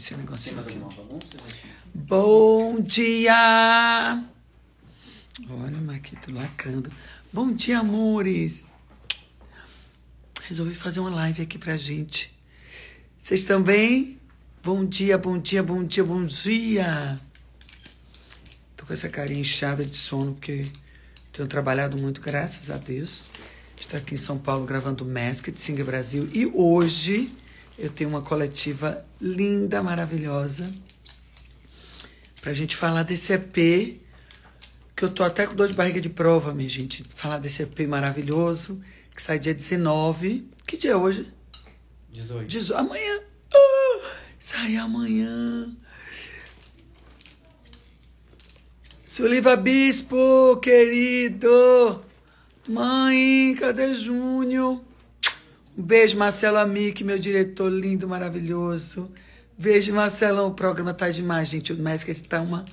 esse negocinho aqui. Bom dia! Olha Maquito lacando. Bom dia, amores! Resolvi fazer uma live aqui pra gente. Vocês estão bem? Bom dia, bom dia, bom dia, bom dia! Tô com essa carinha inchada de sono porque tenho trabalhado muito, graças a Deus. Estou aqui em São Paulo gravando Masked Singer Brasil e hoje eu tenho uma coletiva linda, maravilhosa, pra gente falar desse EP, que eu tô até com dor de barriga de prova, minha gente. Falar desse EP maravilhoso, que sai dia 19. Que dia é hoje? 18. Dezo... Amanhã. Ah, sai amanhã. Suliva Bispo, querido. Mãe, cadê Júnior? Um beijo, Marcelo Amic, meu diretor lindo, maravilhoso. Beijo, Marcelão. O programa tá demais, gente. O que tá uma.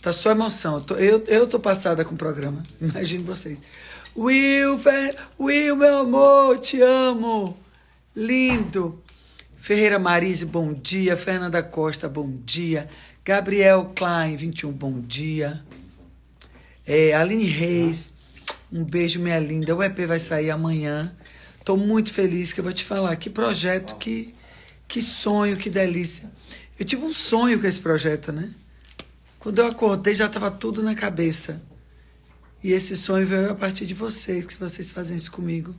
Tá só emoção. Eu tô, eu, eu tô passada com o programa. Imagino vocês. Will, Will, meu amor, te amo. Lindo. Ferreira Marise, bom dia. Fernanda Costa, bom dia. Gabriel Klein, 21, bom dia. É, Aline Reis, um beijo, minha linda. O EP vai sair amanhã. Estou muito feliz que eu vou te falar. Que projeto, que, que sonho, que delícia. Eu tive um sonho com esse projeto, né? Quando eu acordei, já estava tudo na cabeça. E esse sonho veio a partir de vocês, que vocês fazem isso comigo.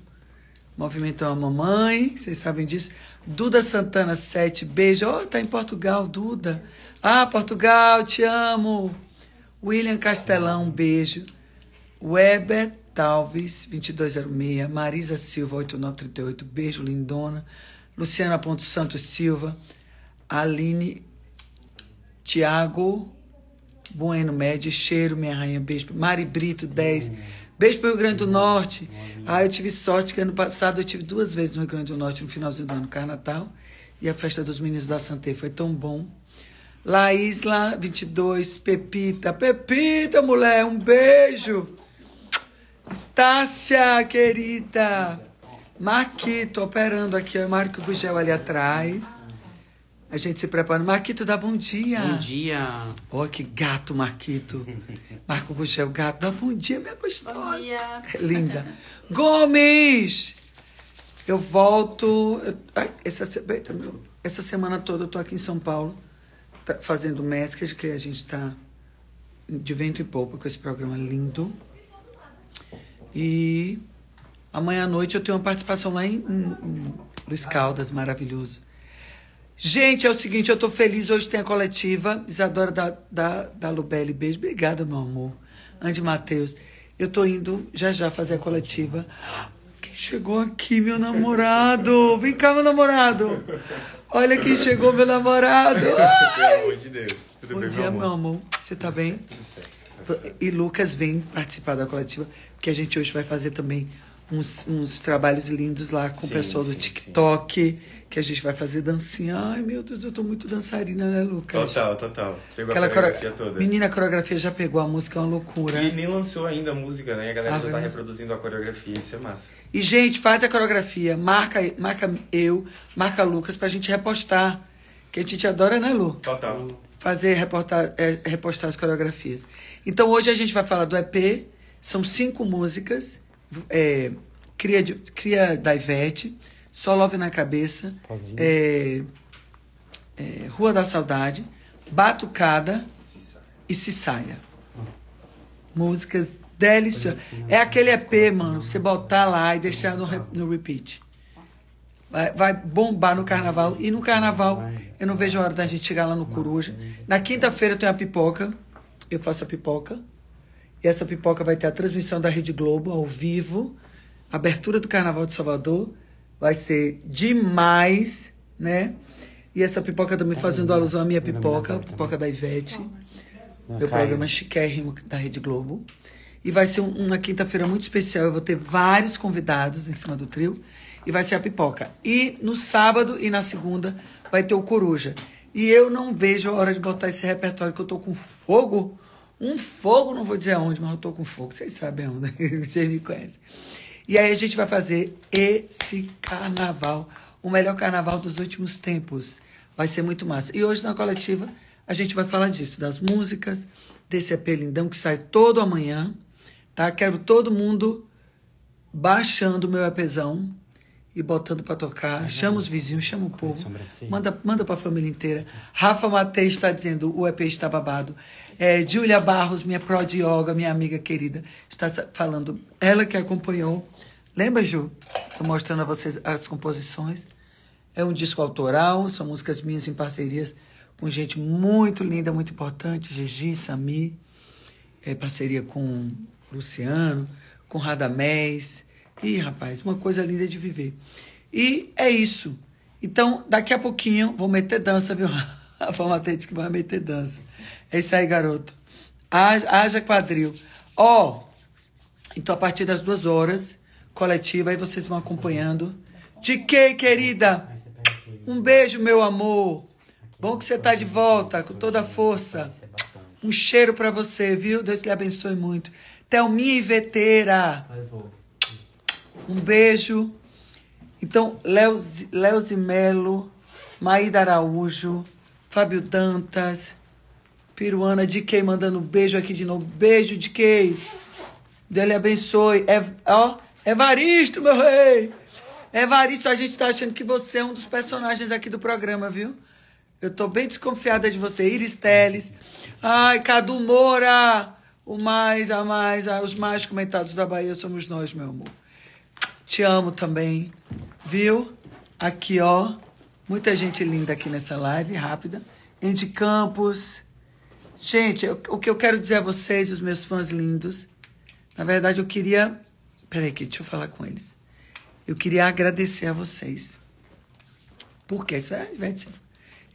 Movimento a Mamãe, vocês sabem disso. Duda Santana 7, beijo. Oh, tá em Portugal, Duda. Ah, Portugal, te amo. William Castelão, beijo. Weber Talves, 2206, Marisa Silva, 8938, beijo, lindona. Luciana Ponto Santos Silva, Aline Tiago Bueno Médio, cheiro, minha rainha, beijo. Mari Brito, 10. Beijo pro Rio Grande do Norte. Ah, eu tive sorte que ano passado eu tive duas vezes no Rio Grande do Norte, no finalzinho do ano, Carnatal e a festa dos meninos da Santé. Foi tão bom. Laísla, 22, Pepita. Pepita, mulher, um beijo. Tássia, querida. Marquito operando aqui, ó, Marco Gugel ali atrás. A gente se prepara. Marquito, dá bom dia. Bom dia. Ó, oh, que gato, Marquito. Marco Gugel, gato. Dá bom dia, minha gostosa. Bom dia. É linda. Gomes! Eu volto. ai, essa, tá essa semana toda eu tô aqui em São Paulo tá, fazendo mescas, que a gente tá de vento e pouco com esse programa lindo. E amanhã à noite eu tenho uma participação lá em, em, em Luiz Caldas, maravilhoso. Gente, é o seguinte, eu tô feliz, hoje tem a coletiva, Isadora da, da, da Lubelli, beijo, obrigada, meu amor. Andy Matheus, eu tô indo já já fazer a coletiva. Quem chegou aqui, meu namorado? Vem cá, meu namorado. Olha quem chegou, meu namorado. Ai! Pelo amor de Deus. Tudo Bom bem, dia, meu amor? Meu amor. Você tá bem? Tudo certo. E Lucas vem participar da coletiva, porque a gente hoje vai fazer também uns, uns trabalhos lindos lá com o pessoal do TikTok, sim. que a gente vai fazer dancinha. Ai, meu Deus, eu tô muito dançarina, né, Lucas? Total, total. Pegou Aquela a coreografia core... toda. Menina, a coreografia já pegou, a música é uma loucura. E nem lançou ainda a música, né? A galera ah, já tá reproduzindo a coreografia, isso é massa. E, gente, faz a coreografia, marca, marca eu, marca Lucas pra gente repostar. Que a gente adora, né, Lu? Total fazer reportar é, repostar as coreografias. Então hoje a gente vai falar do EP, são cinco músicas, é, Cria, Cria da Ivete, Só Love na Cabeça, é, é, Rua da Saudade, Batucada e Se Saia. Músicas deliciosas. É aquele EP, mano, você botar lá e deixar no, no repeat. Vai, vai, bombar no carnaval. E no carnaval, eu não vejo a hora da gente chegar lá no Coruja. Na quinta-feira tem a pipoca. Eu faço a pipoca. E essa pipoca vai ter a transmissão da Rede Globo ao vivo. A abertura do Carnaval de Salvador. Vai ser demais, né? E essa pipoca também fazendo alusão à minha pipoca, a pipoca da Ivete. Meu programa chiquérrimo da Rede Globo. E vai ser uma quinta-feira muito especial. Eu vou ter vários convidados em cima do trio e vai ser a pipoca. E no sábado e na segunda vai ter o coruja. E eu não vejo a hora de botar esse repertório, que eu tô com fogo. Um fogo, não vou dizer aonde, mas eu tô com fogo. Vocês sabem onde, vocês me conhecem. E aí a gente vai fazer esse carnaval, o melhor carnaval dos últimos tempos. Vai ser muito massa. E hoje na coletiva a gente vai falar disso, das músicas, desse apelidão que sai todo amanhã, tá? Quero todo mundo baixando o meu apesão e botando para tocar. É chama os vizinhos, chama o povo. Manda, manda para a família inteira. Rafa Matei está dizendo, o EP está babado. É, Júlia Barros, minha pró de yoga, minha amiga querida, está falando. Ela que acompanhou. Lembra, Ju? Estou mostrando a vocês as composições. É um disco autoral, são músicas minhas em parcerias com gente muito linda, muito importante, Gigi, Sami, é, parceria com Luciano, com Radamés, Ih, rapaz, uma coisa linda de viver. E é isso. Então, daqui a pouquinho, vou meter dança, viu? A Fama disse que vai meter dança. É isso aí, garoto. Haja, quadril. Ó, oh, então a partir das duas horas, coletiva, aí vocês vão acompanhando. De que, querida? Um beijo, meu amor. Bom que você tá de volta, com toda a força. Um cheiro para você, viu? Deus te abençoe muito. Thelminha e Veteira. Mas vou. Um beijo. Então, léo Zimelo Maída Araújo, Fábio Dantas, Peruana de quem mandando beijo aqui de novo. Beijo de quem? Dele abençoe. É, ó, é Evaristo, meu rei. Evaristo, a gente tá achando que você é um dos personagens aqui do programa, viu? Eu tô bem desconfiada de você. Iris Teles. Ai, Cadu Moura. O mais, a mais, a, os mais comentados da Bahia somos nós, meu amor. Te amo também, viu? Aqui, ó, muita gente linda aqui nessa live, rápida. Andy Campos. Gente, eu, o que eu quero dizer a vocês, os meus fãs lindos, na verdade eu queria. Peraí, aqui, deixa eu falar com eles. Eu queria agradecer a vocês. Por quê? É,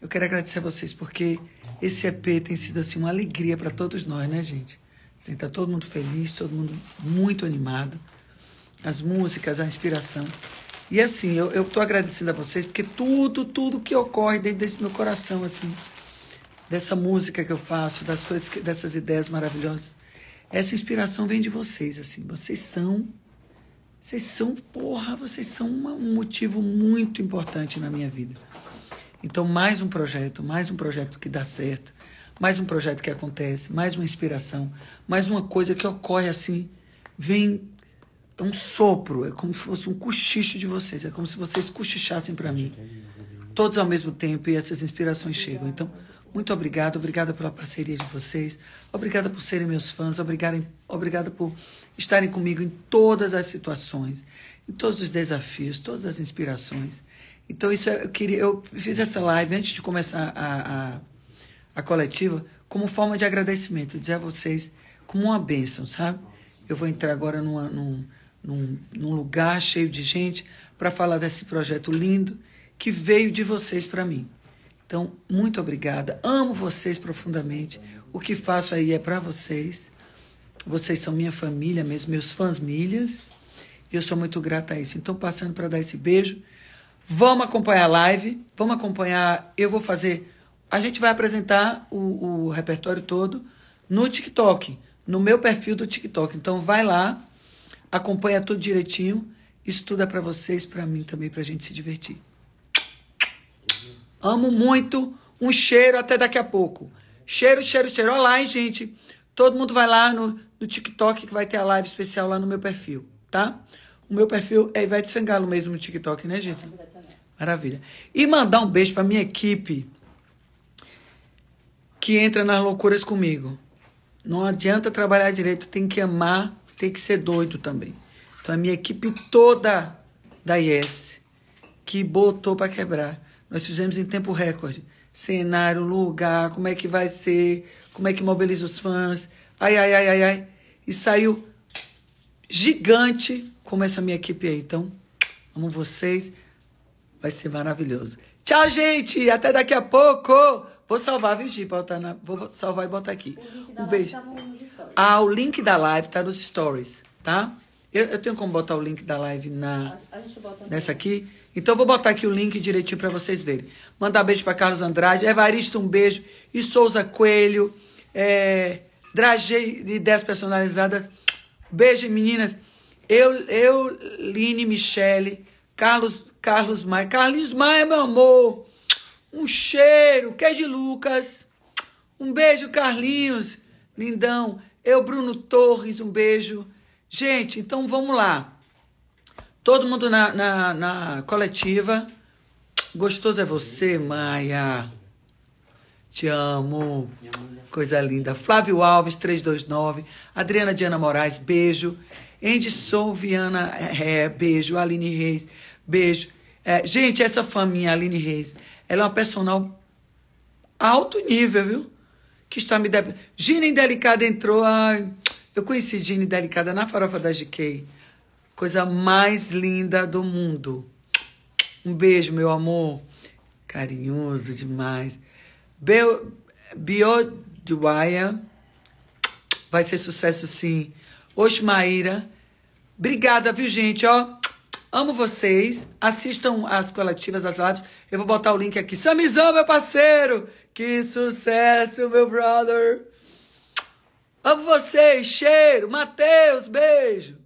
eu quero agradecer a vocês porque esse EP tem sido assim uma alegria para todos nós, né, gente? Assim, tá todo mundo feliz, todo mundo muito animado as músicas, a inspiração. E assim, eu estou agradecendo a vocês porque tudo, tudo que ocorre dentro desse meu coração, assim, dessa música que eu faço, das coisas, dessas ideias maravilhosas, essa inspiração vem de vocês, assim. Vocês são, vocês são, porra, vocês são uma, um motivo muito importante na minha vida. Então, mais um projeto, mais um projeto que dá certo, mais um projeto que acontece, mais uma inspiração, mais uma coisa que ocorre assim, vem é um sopro, é como se fosse um cochicho de vocês, é como se vocês cochichassem para mim. Todos ao mesmo tempo e essas inspirações chegam. Então, muito obrigado, obrigada pela parceria de vocês, obrigada por serem meus fãs, obrigada, obrigada por estarem comigo em todas as situações, em todos os desafios, todas as inspirações. Então, isso é, eu queria. Eu fiz essa live antes de começar a, a, a coletiva como forma de agradecimento, dizer a vocês como uma bênção, sabe? Eu vou entrar agora numa, num, num, num lugar cheio de gente, para falar desse projeto lindo que veio de vocês para mim. Então, muito obrigada. Amo vocês profundamente. O que faço aí é para vocês. Vocês são minha família mesmo, meus fãs milhas. E eu sou muito grata a isso. Então, passando para dar esse beijo. Vamos acompanhar a live. Vamos acompanhar. Eu vou fazer. A gente vai apresentar o, o repertório todo no TikTok, no meu perfil do TikTok. Então, vai lá acompanha tudo direitinho, estuda para vocês, para mim também, para a gente se divertir. Amo muito. Um cheiro, até daqui a pouco. Cheiro, cheiro, cheiro. Olha lá, hein, gente. Todo mundo vai lá no, no TikTok que vai ter a live especial lá no meu perfil, tá? O meu perfil é Ivete Sangalo mesmo no TikTok, né, gente? Maravilha. E mandar um beijo pra minha equipe que entra nas loucuras comigo. Não adianta trabalhar direito, tem que amar tem que ser doido também. Então, a minha equipe toda da IES, que botou para quebrar. Nós fizemos em tempo recorde. Cenário, lugar, como é que vai ser, como é que mobiliza os fãs. Ai, ai, ai, ai, ai. E saiu gigante como essa minha equipe aí. Então, amo vocês. Vai ser maravilhoso. Tchau, gente. Até daqui a pouco. Vou salvar, viu, Gi? Vou salvar e botar aqui. Um beijo. Tá ah, o link da live tá nos stories, tá? Eu, eu tenho como botar o link da live na nessa aqui. Então eu vou botar aqui o link direitinho para vocês verem. Mandar beijo para Carlos Andrade, Evaristo é um beijo e Souza Coelho, é, Dragei de ideias personalizadas. Beijo meninas. Eu, eu, Line, Michele, Carlos, Carlos Maia. Carlos Maia, meu amor. Um cheiro, que é de Lucas. Um beijo, Carlinhos. Lindão. Eu, Bruno Torres, um beijo. Gente, então vamos lá. Todo mundo na, na, na coletiva. Gostoso é você, Maia. Te amo. Coisa linda. Flávio Alves, 329. Adriana Diana Moraes, beijo. Endson Viana, é, é, beijo. Aline Reis, beijo. É, gente, essa faminha, Aline Reis, ela é uma personal alto nível, viu? que está me deve. Gina Delicada entrou. Ai, eu conheci Gina Delicada na farofa da GK. Coisa mais linda do mundo. Um beijo, meu amor. Carinhoso demais. Bio, Vai ser sucesso sim. Oxe, Maíra. Obrigada, viu, gente? Ó, amo vocês. Assistam as coletivas, as lives. Eu vou botar o link aqui. Samizão, meu parceiro! Que sucesso, meu brother! Amo vocês, cheiro! Matheus, beijo!